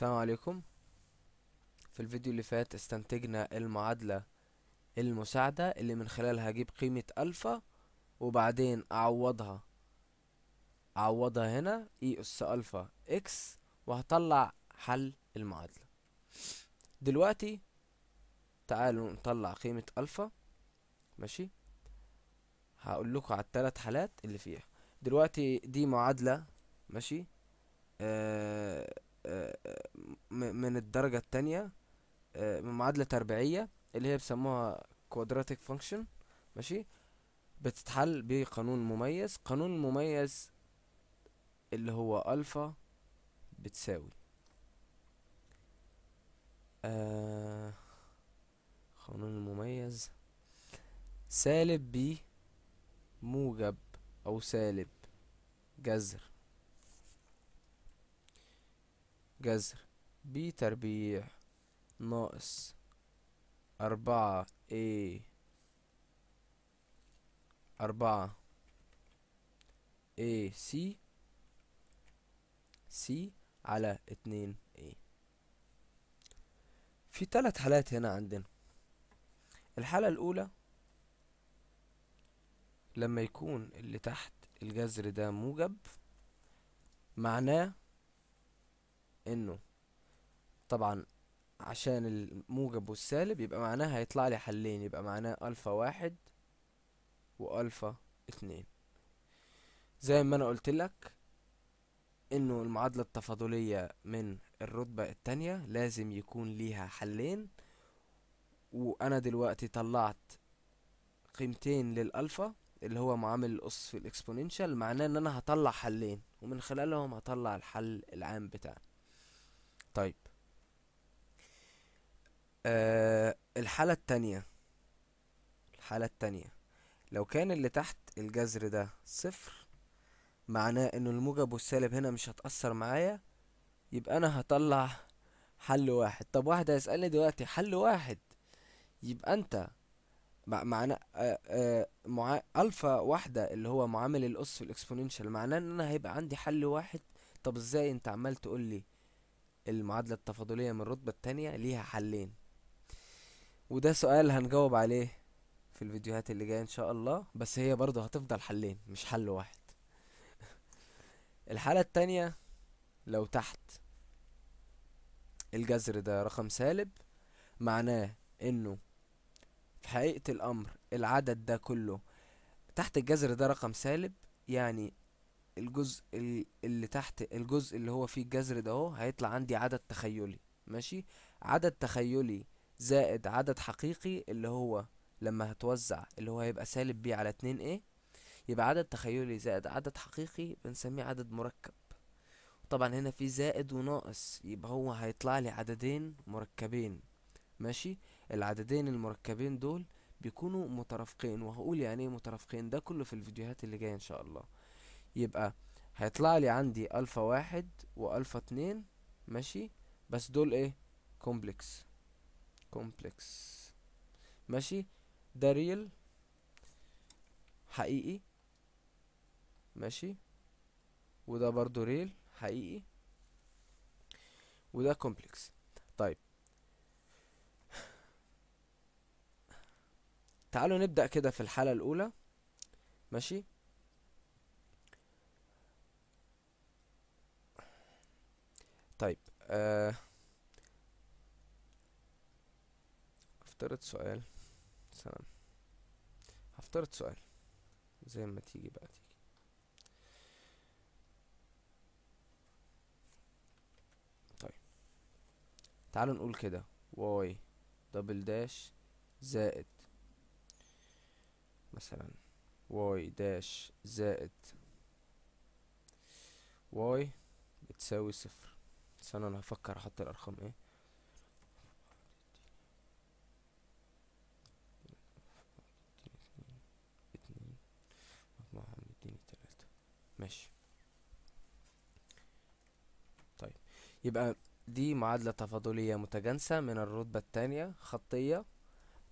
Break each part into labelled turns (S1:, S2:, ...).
S1: السلام عليكم في الفيديو اللي فات استنتجنا المعادلة المساعدة اللي من خلالها هجيب قيمة ألفا وبعدين أعوضها أعوضها هنا إي e أس ألفا إكس وهطلع حل المعادلة دلوقتي تعالوا نطلع قيمة ألفا ماشي هقول لكم على الثلاث حالات اللي فيها دلوقتي دي معادلة ماشي آه آه، آه، من الدرجة التانية آه، من معادلة تربيعية اللي هي بيسموها quadratic function ماشي بتتحل بقانون مميز قانون مميز اللي هو ألفا بتساوي آه قانون سالب ب موجب أو سالب جذر جذر ب تربيع ناقص أربعة A أربعة A C C على اتنين A في تلات حالات هنا عندنا الحالة الأولى لما يكون اللي تحت الجذر ده موجب معناه انه طبعا عشان الموجب والسالب يبقى معناه هيطلع لي حلين يبقى معناه الفا واحد والفا اتنين زي ما انا قلت لك انه المعادلة التفاضلية من الرتبة التانية لازم يكون ليها حلين وانا دلوقتي طلعت قيمتين للالفا اللي هو معامل الاس في الاكسبوننشال معناه ان انا هطلع حلين ومن خلالهم هطلع الحل العام بتاعنا طيب آه الحالة التانية الحالة التانية لو كان اللي تحت الجذر ده صفر معناه ان الموجب والسالب هنا مش هتأثر معايا يبقى انا هطلع حل واحد طب واحد هيسألني دلوقتي حل واحد يبقى انت معنى آه، آه، مع الفا واحدة اللي هو معامل الأس في الإكسبوننشال معناه إن أنا هيبقى عندي حل واحد طب إزاي أنت عمال تقول لي المعادلة التفاضلية من الرتبة التانية ليها حلين وده سؤال هنجاوب عليه في الفيديوهات اللي جاية ان شاء الله بس هي برضه هتفضل حلين مش حل واحد الحالة التانية لو تحت الجذر ده رقم سالب معناه انه في حقيقة الامر العدد ده كله تحت الجذر ده رقم سالب يعني الجزء اللي تحت الجزء اللي هو فيه الجذر ده اهو هيطلع عندي عدد تخيلي ماشي عدد تخيلي زائد عدد حقيقي اللي هو لما هتوزع اللي هو هيبقى سالب ب على 2 ايه يبقى عدد تخيلي زائد عدد حقيقي بنسميه عدد مركب طبعا هنا في زائد وناقص يبقى هو هيطلع لي عددين مركبين ماشي العددين المركبين دول بيكونوا مترافقين وهقول يعني ايه مترافقين ده كله في الفيديوهات اللي جايه ان شاء الله يبقى هيطلع لي عندي الفا واحد والفا اتنين ماشي بس دول ايه كومبلكس كومبلكس ماشي ده ريل حقيقي ماشي وده برضو ريل حقيقي وده كومبلكس طيب تعالوا نبدأ كده في الحالة الأولى ماشي طيب افترض آه، سؤال سلام افترض سؤال زي ما تيجي بقى تيجي طيب تعالوا نقول كده واي دبل داش زائد مثلا واي داش زائد واي بتساوي صفر استنى انا هفكر احط الارقام ايه ماشي طيب يبقى دي معادلة تفاضلية متجانسة من الرتبة التانية خطية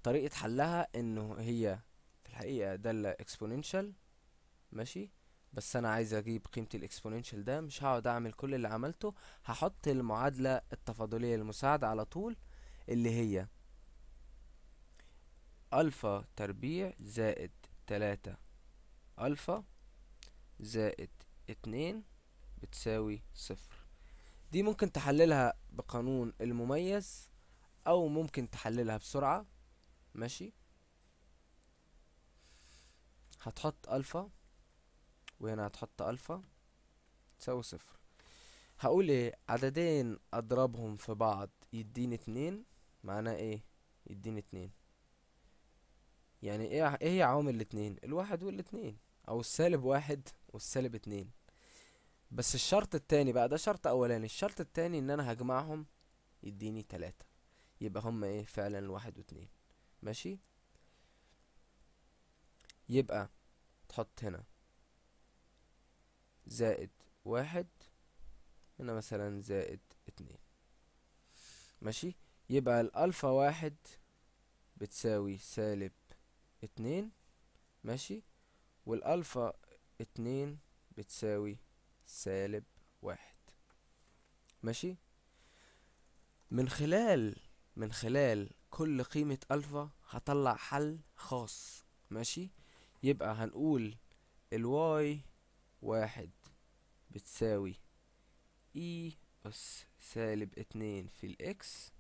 S1: طريقة حلها انه هي في الحقيقة دالة exponential ماشي آه بس انا عايز اجيب قيمة الاكسبوننشال ده مش هقعد اعمل كل اللي عملته هحط المعادلة التفاضلية المساعدة على طول اللي هي الفا تربيع زائد تلاتة الفا زائد اتنين بتساوي صفر دي ممكن تحللها بقانون المميز او ممكن تحللها بسرعة ماشي هتحط الفا وهنا هتحط الفا تساوي صفر هقول ايه عددين اضربهم في بعض يديني اتنين معناه ايه يديني اتنين يعني ايه ايه هي عوامل الاتنين الواحد والاتنين او السالب واحد والسالب اتنين بس الشرط التاني بقى ده شرط اولاني الشرط التاني ان انا هجمعهم يديني تلاتة يبقى هما ايه فعلا الواحد واتنين ماشي يبقى تحط هنا زائد واحد هنا مثلا زائد اتنين ماشي يبقى الألفا واحد بتساوي سالب اتنين ماشي والألفا اتنين بتساوي سالب واحد ماشي من خلال من خلال كل قيمة ألفا هطلع حل خاص ماشي يبقى هنقول الواي واحد بتساوي اي e أس سالب اتنين في الإكس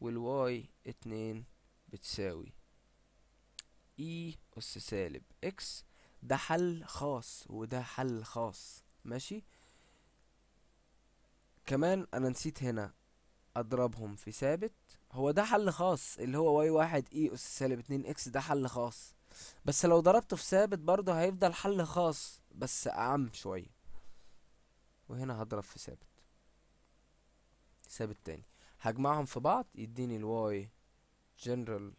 S1: والواي اتنين بتساوي اي e أس سالب إكس ده حل خاص وده حل خاص ماشي كمان أنا نسيت هنا أضربهم في ثابت هو ده حل خاص اللي هو واي واحد اي e أس سالب اتنين إكس ده حل خاص بس لو ضربته في ثابت برضه هيفضل حل خاص بس أعم شوية وهنا هضرب في ثابت ثابت تاني هجمعهم في بعض يديني الواي جنرال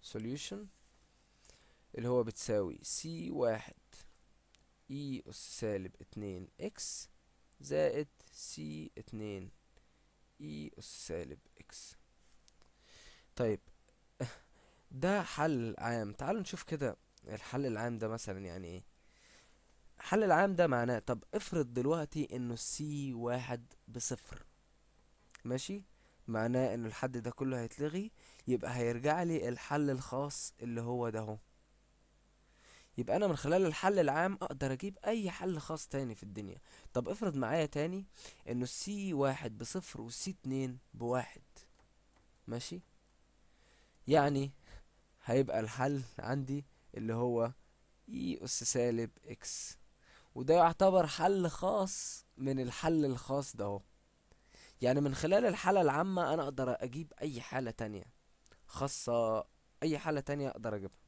S1: سوليوشن اللي هو بتساوي سي واحد اي e اس سالب اتنين اكس زائد سي اتنين اي e اس سالب اكس طيب ده حل عام تعالوا نشوف كده الحل العام ده مثلا يعني ايه الحل العام ده معناه طب افرض دلوقتي انه السي واحد بصفر ماشي معناه ان الحد ده كله هيتلغي يبقى هيرجع لي الحل الخاص اللي هو ده اهو يبقى انا من خلال الحل العام اقدر اجيب اي حل خاص تاني في الدنيا طب افرض معايا تاني انه السي واحد بصفر والسي اتنين بواحد ماشي يعني هيبقى الحل عندي اللي هو اي e اس سالب اكس وده يعتبر حل خاص من الحل الخاص ده يعني من خلال الحالة العامة أنا أقدر أجيب أي حالة تانية خاصة أي حالة تانية أقدر أجيبها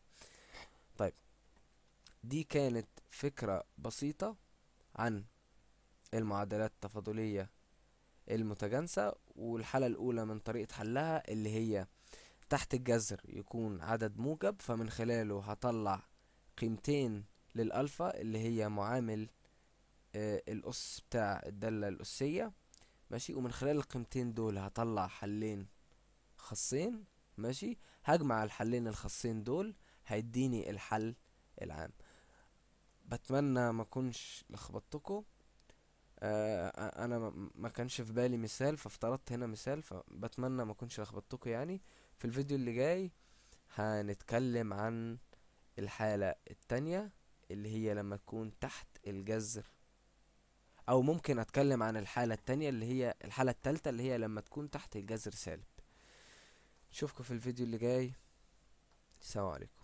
S1: طيب دي كانت فكرة بسيطة عن المعادلات التفاضلية المتجانسة والحالة الأولى من طريقة حلها اللي هي تحت الجذر يكون عدد موجب فمن خلاله هطلع قيمتين للألفا اللي هي معامل آه الأس بتاع الدالة الأسية ماشي ومن خلال القيمتين دول هطلع حلين خاصين ماشي هجمع الحلين الخاصين دول هيديني الحل العام بتمنى ما كنش لخبطتكو آه انا ما كانش في بالي مثال فافترضت هنا مثال فبتمنى ما كنش لخبطتكو يعني في الفيديو اللي جاي هنتكلم عن الحالة التانية اللي هي لما تكون تحت الجذر او ممكن اتكلم عن الحالة التانية اللي هي الحالة التالتة اللي هي لما تكون تحت الجذر سالب نشوفكم في الفيديو اللي جاي السلام عليكم